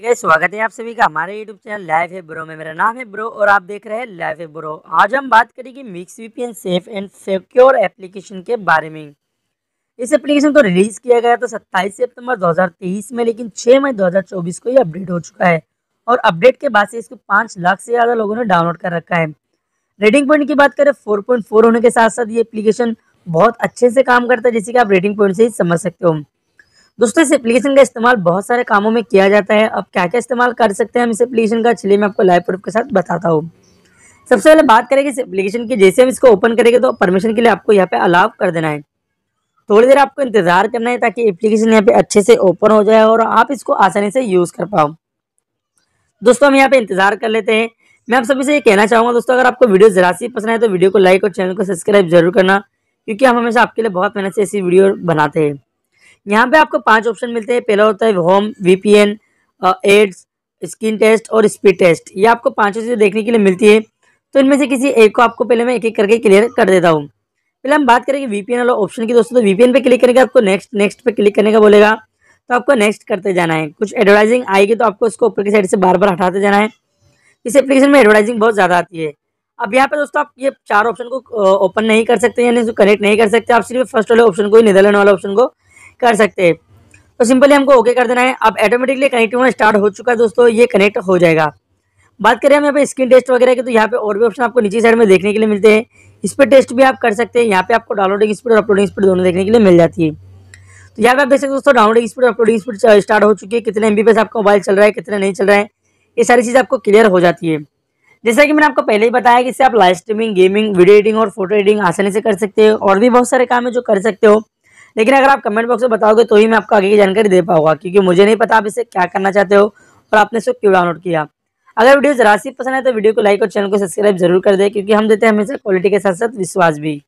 स्वागत है आप सभी का हमारे यूट्यूब चैनल लाइव है ब्रो में मेरा नाम है ब्रो और आप देख रहे हैं लाइव है ब्रो आज हम बात करेंगे mix VPN safe and secure application के बारे में इस एप्लीकेशन को तो रिलीज किया गया तो 27 सितंबर 2023 में लेकिन 6 मई 2024 को ये अपडेट हो चुका है और अपडेट के बाद से इसको पाँच लाख से ज़्यादा लोगों ने डाउनलोड कर रखा है रेटिंग पॉइंट की बात करें फोर होने के साथ साथ ये एप्लीकेशन बहुत अच्छे से काम करता है जैसे कि आप रेटिंग पॉइंट से ही समझ सकते हो दोस्तों इस एप्लीकेशन का इस्तेमाल बहुत सारे कामों में किया जाता है अब क्या क्या इस्तेमाल कर सकते हैं हम इस एप्लीकेशन का चलिए मैं आपको लाइव प्रूफ के साथ बताता हूँ सबसे पहले बात करेंगे इस एप्लीकेशन की जैसे हम इसको ओपन करेंगे तो परमिशन के लिए आपको यहाँ पे अलाउ कर देना है थोड़ी देर आपको इंतज़ार करना है ताकि एप्लीकेशन यहाँ पे अच्छे से ओपन हो जाए और आप इसको आसानी से यूज़ कर पाओ दोस्तों हम यहाँ पे इंतज़ार कर लेते हैं मैं आप सभी से ये कहना चाहूँगा दोस्तों अगर आपको वीडियो जरा सी पसंद है तो वीडियो को लाइक और चैनल को सब्सक्राइब जरूर करना क्योंकि हम हमेशा आपके लिए बहुत मेहनत से ऐसी वीडियो बनाते हैं यहाँ पे आपको पांच ऑप्शन मिलते हैं पहला होता है home VPN ads skin test और स्पीड टेस्ट ये आपको पांचों चीज़ें देखने के लिए मिलती है तो इनमें से किसी एक को आपको पहले मैं एक एक करके क्लियर कर देता हूँ पहले हम बात करेंगे वीपीएन वाला ऑप्शन की दोस्तों तो वीपीएन पे क्लिक करेंगे आपको नेक्स्ट नेक्स्ट पे क्लिक करने का बोलेगा तो आपको नेक्स्ट करते जाना है कुछ एडवर्टाइजिंग आएगी तो आपको इसको ऊपर की साइड से बार बार हटाते जाना है इस एप्लीकेशन में एडवर्टाइजिंग बहुत ज़्यादा आती है अब यहाँ पे दोस्तों आप ये चार ऑप्शन को ओपन नहीं कर सकते यानी कनेक्ट नहीं कर सकते आप सिर्फ फर्स्ट वाले ऑप्शन को ही नीदरलैंड वाले ऑप्शन को कर सकते हैं तो सिंपली हमको ओके कर देना है अब ऑटोमेटिकली कनेक्ट होना स्टार्ट हो चुका है दोस्तों ये कनेक्ट हो जाएगा बात करें हम यहाँ पे स्क्रीन टेस्ट वगैरह की तो यहाँ पे और भी ऑप्शन आपको नीचे साइड में देखने के लिए मिलते हैं इस पर टेस्ट भी आप कर सकते हैं यहाँ पे आपको डाउनलोडिंग स्पीड और अपलोडिंग स्पीड दोनों देखने के लिए मिल जाती है तो यहाँ पे आप देख सकते दोस्तों डाउनलोडिंग स्पीड और अपलोडिंग स्पीड स्टार्ट हो चुकी है कितने एम आपका मोबाइल चल रहा है कितना नहीं चल रहा है ये सारी चीज़ आपको क्लियर हो जाती है जैसा कि मैंने आपको पहले ही बताया कि इससे आप live streaming gaming video editing और फोटो एडिटिंग आसानी से कर सकते हो और भी बहुत सारे काम है जो कर सकते हो लेकिन अगर आप कमेंट बॉक्स में बताओगे तो ही मैं आपको आगे की जानकारी दे पाऊंगा क्योंकि मुझे नहीं पता आप इसे क्या करना चाहते हो और आपने इसको क्यों डाउनलोड किया अगर वीडियो जरा सी पसंद है तो वीडियो को लाइक और चैनल को सब्सक्राइब जरूर कर दे क्योंकि हम देते हैं हमेशा क्वालिटी के साथ साथ विश्वास भी